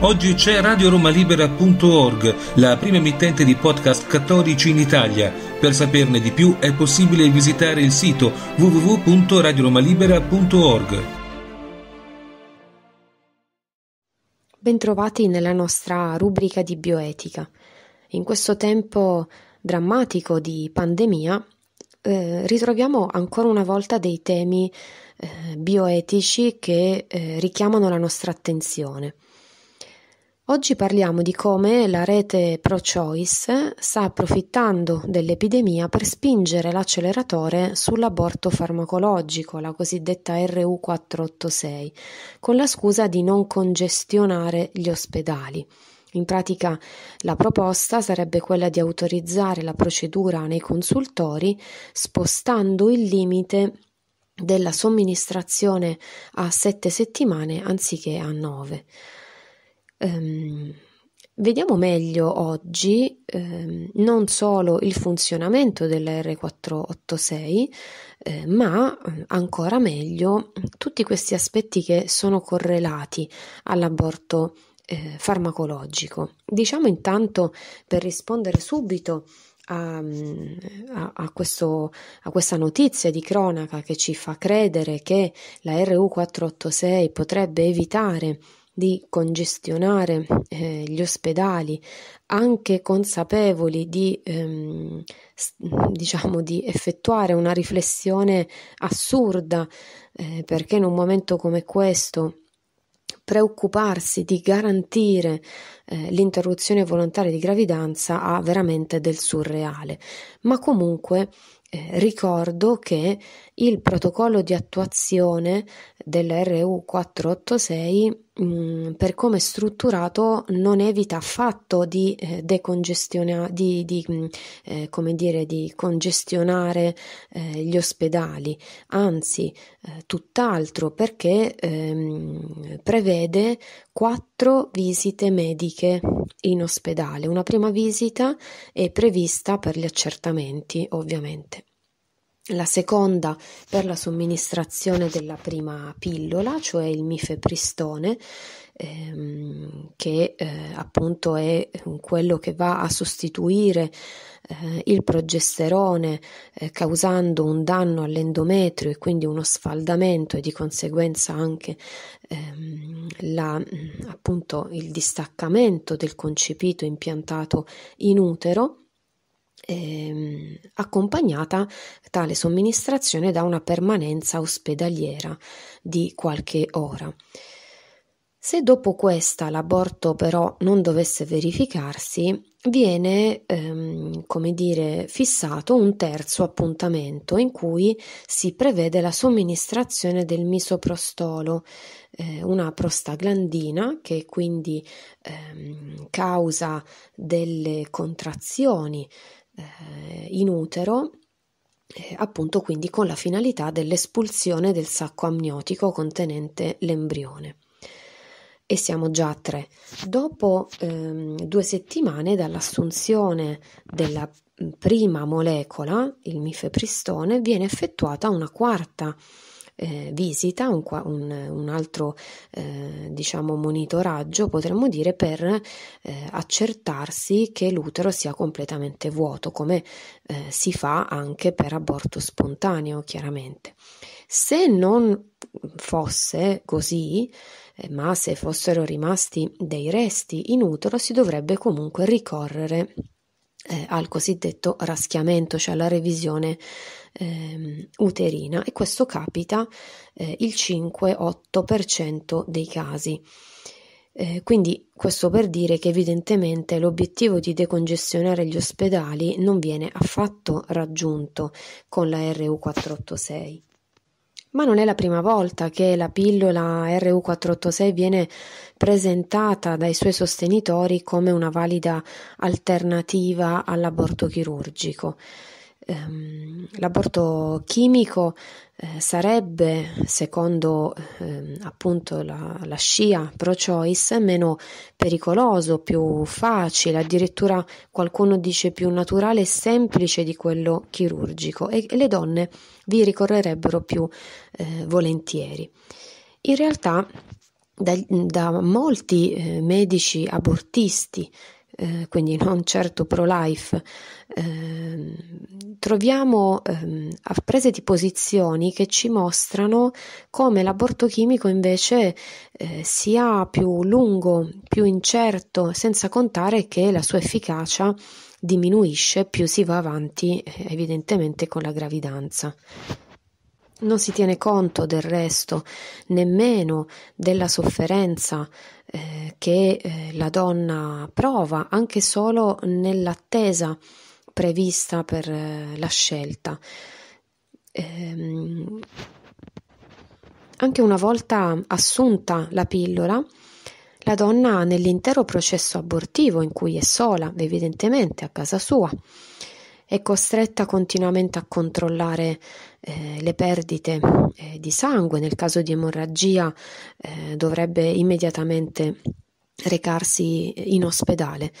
Oggi c'è radioromalibera.org, la prima emittente di podcast cattolici in Italia. Per saperne di più è possibile visitare il sito www.radioromalibera.org. Bentrovati nella nostra rubrica di bioetica. In questo tempo drammatico di pandemia eh, ritroviamo ancora una volta dei temi eh, bioetici che eh, richiamano la nostra attenzione. Oggi parliamo di come la rete pro-choice sta approfittando dell'epidemia per spingere l'acceleratore sull'aborto farmacologico, la cosiddetta RU486, con la scusa di non congestionare gli ospedali. In pratica la proposta sarebbe quella di autorizzare la procedura nei consultori spostando il limite della somministrazione a sette settimane anziché a 9. Um, vediamo meglio oggi um, non solo il funzionamento della r 486 eh, ma ehm, ancora meglio tutti questi aspetti che sono correlati all'aborto eh, farmacologico. Diciamo intanto per rispondere subito a, a, a, questo, a, questa notizia di cronaca che ci fa credere che la RU486 potrebbe evitare di congestionare eh, gli ospedali, anche consapevoli di, ehm, diciamo, di effettuare una riflessione assurda, eh, perché in un momento come questo preoccuparsi di garantire eh, l'interruzione volontaria di gravidanza ha veramente del surreale. Ma comunque eh, ricordo che il protocollo di attuazione dell'RU 486 Mm, per come è strutturato non evita affatto di eh, decongestionare, di, di mm, eh, come dire, di congestionare eh, gli ospedali, anzi eh, tutt'altro perché ehm, prevede quattro visite mediche in ospedale. Una prima visita è prevista per gli accertamenti, ovviamente la seconda per la somministrazione della prima pillola, cioè il mifepristone, ehm, che eh, appunto è quello che va a sostituire eh, il progesterone eh, causando un danno all'endometrio e quindi uno sfaldamento e di conseguenza anche ehm, la, appunto, il distaccamento del concepito impiantato in utero eh, accompagnata tale somministrazione da una permanenza ospedaliera di qualche ora. Se dopo questa l'aborto però non dovesse verificarsi, viene, ehm, come dire, fissato un terzo appuntamento in cui si prevede la somministrazione del misoprostolo, eh, una prostaglandina che quindi ehm, causa delle contrazioni eh, in utero, eh, appunto quindi con la finalità dell'espulsione del sacco amniotico contenente l'embrione. E siamo già a tre. Dopo ehm, due settimane dall'assunzione della mm, prima molecola, il mifepristone, viene effettuata una quarta eh, visita, un, un, un altro eh, diciamo monitoraggio potremmo dire per eh, accertarsi che l'utero sia completamente vuoto, come eh, si fa anche per aborto spontaneo chiaramente. Se non fosse così, eh, ma se fossero rimasti dei resti in utero, si dovrebbe comunque ricorrere eh, al cosiddetto raschiamento, cioè alla revisione eh, uterina e questo capita eh, il 5-8% dei casi. Eh, quindi questo per dire che evidentemente l'obiettivo di decongestionare gli ospedali non viene affatto raggiunto con la RU486. Ma non è la prima volta che la pillola RU486 viene presentata dai suoi sostenitori come una valida alternativa all'aborto chirurgico ehm, l'aborto chimico eh, sarebbe, secondo ehm, appunto la, la scia pro-choice, meno pericoloso, più facile, addirittura qualcuno dice più naturale e semplice di quello chirurgico e le donne vi ricorrerebbero più eh, volentieri. In realtà da, da molti eh, medici abortisti eh, quindi non certo pro-life, eh, troviamo eh, prese di posizioni che ci mostrano come l'aborto chimico invece eh, sia più lungo, più incerto, senza contare che la sua efficacia diminuisce più si va avanti eh, evidentemente con la gravidanza. Non si tiene conto del resto, nemmeno della sofferenza eh, che eh, la donna prova anche solo nell'attesa prevista per eh, la scelta. Ehm, anche una volta assunta la pillola, la donna nell'intero processo abortivo in cui è sola, evidentemente a casa sua, è costretta continuamente a controllare eh, le perdite eh, di sangue, nel caso di emorragia eh, dovrebbe immediatamente recarsi in ospedale.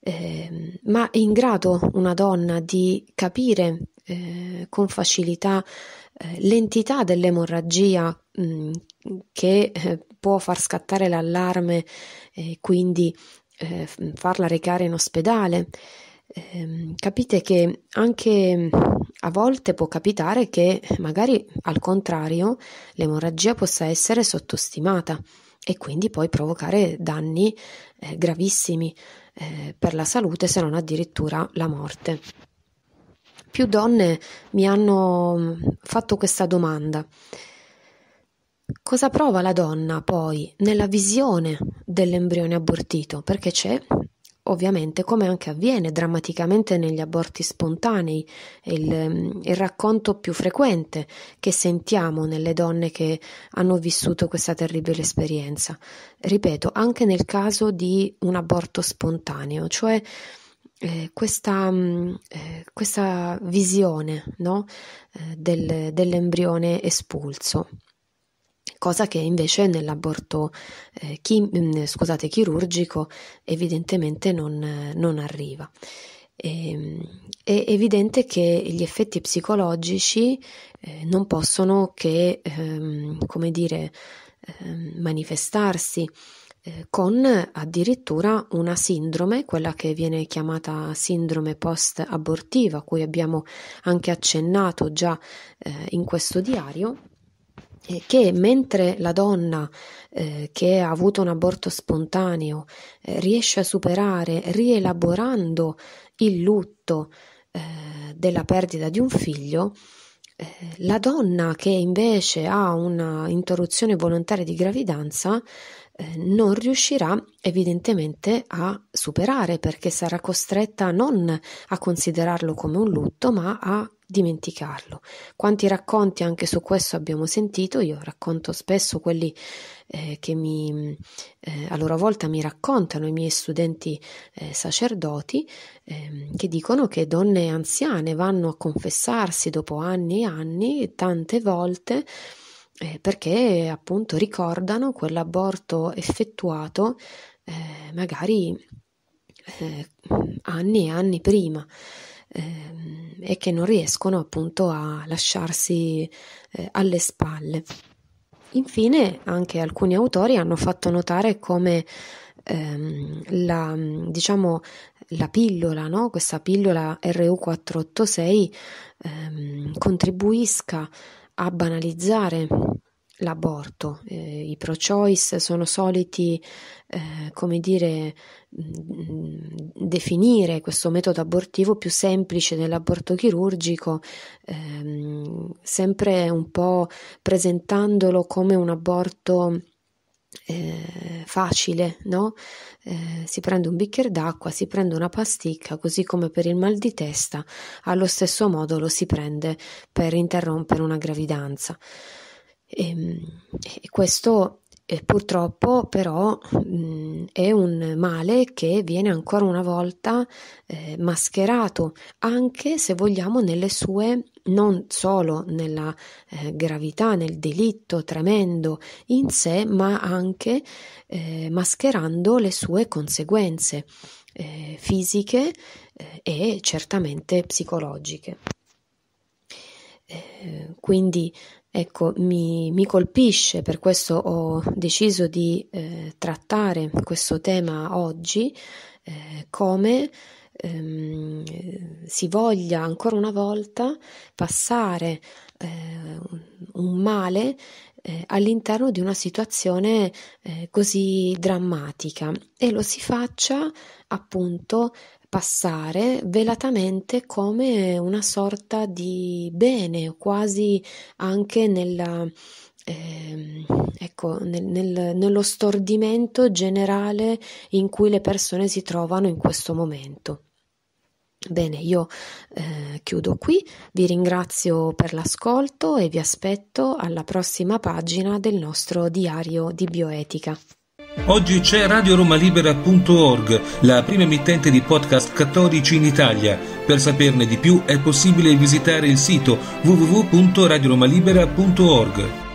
Ehm, ma è in grado una donna di capire eh, con facilità eh, l'entità dell'emorragia mh, mm, che eh, può far scattare l'allarme e quindi farla recare in ospedale? ehm, capite che anche a volte può capitare che magari al contrario l'emorragia possa essere sottostimata e quindi poi provocare danni eh, gravissimi eh, per la salute se non addirittura la morte. Più donne mi hanno fatto questa domanda. Cosa prova la donna poi nella visione dell'embrione abortito? Perché c'è ovviamente come anche avviene drammaticamente negli aborti spontanei, il, mm, il racconto più frequente che sentiamo nelle donne che hanno vissuto questa terribile esperienza. Ripeto, anche nel caso di un aborto spontaneo, cioè eh, questa, mm, eh, questa, visione no? eh, del, dell'embrione espulso cosa che invece nell'aborto eh, chi, mm, scusate, chirurgico evidentemente non, non arriva. E, ehm, è evidente che gli effetti psicologici eh, non possono che, ehm, come dire, ehm, manifestarsi eh, con addirittura una sindrome, quella che viene chiamata sindrome post-abortiva, a cui abbiamo anche accennato già eh, in questo diario, che mentre la donna eh, che ha avuto un aborto spontaneo eh, riesce a superare rielaborando il lutto eh, della perdita di un figlio, eh, la donna che invece ha una interruzione volontaria di gravidanza eh, non riuscirà evidentemente a superare perché sarà costretta non a considerarlo come un lutto ma a dimenticarlo. Quanti racconti anche su questo abbiamo sentito, io racconto spesso quelli eh, che mi, eh, a loro volta mi raccontano i miei studenti eh, sacerdoti ehm, che dicono che donne anziane vanno a confessarsi dopo anni e anni, tante volte, eh, perché appunto ricordano quell'aborto effettuato eh, magari eh, anni e anni prima ehm, e che non riescono appunto a lasciarsi eh, alle spalle. Infine anche alcuni autori hanno fatto notare come ehm, la, diciamo, la pillola, no? questa pillola RU486 ehm, contribuisca a banalizzare l'aborto. Eh, I pro-choice sono soliti, eh, come dire, mm, definire questo metodo abortivo più semplice dell'aborto chirurgico, ehm, sempre un po' presentandolo come un aborto eh, facile, no? Eh, si prende un bicchiere d'acqua, si prende una pasticca, così come per il mal di testa, allo stesso modo lo si prende per interrompere una gravidanza. E, ehm, e questo e purtroppo però mh, mm, è un male che viene ancora una volta eh, mascherato, anche se vogliamo nelle sue, non solo nella eh, gravità, nel delitto tremendo in sé, ma anche eh, mascherando le sue conseguenze eh, fisiche eh, e certamente psicologiche. Eh, quindi ecco, mi, mi, colpisce, per questo ho deciso di eh, trattare questo tema oggi eh, come ehm, si voglia ancora una volta passare eh, un male eh, all'interno di una situazione eh, così drammatica e lo si faccia appunto passare velatamente come una sorta di bene, quasi anche nella, eh, ecco, nel, nel, nello stordimento generale in cui le persone si trovano in questo momento. Bene, io eh, chiudo qui, vi ringrazio per l'ascolto e vi aspetto alla prossima pagina del nostro diario di bioetica. Oggi c'è radioromalibera.org, la prima emittente di podcast cattolici in Italia. Per saperne di più è possibile visitare il sito www.radioromalibera.org.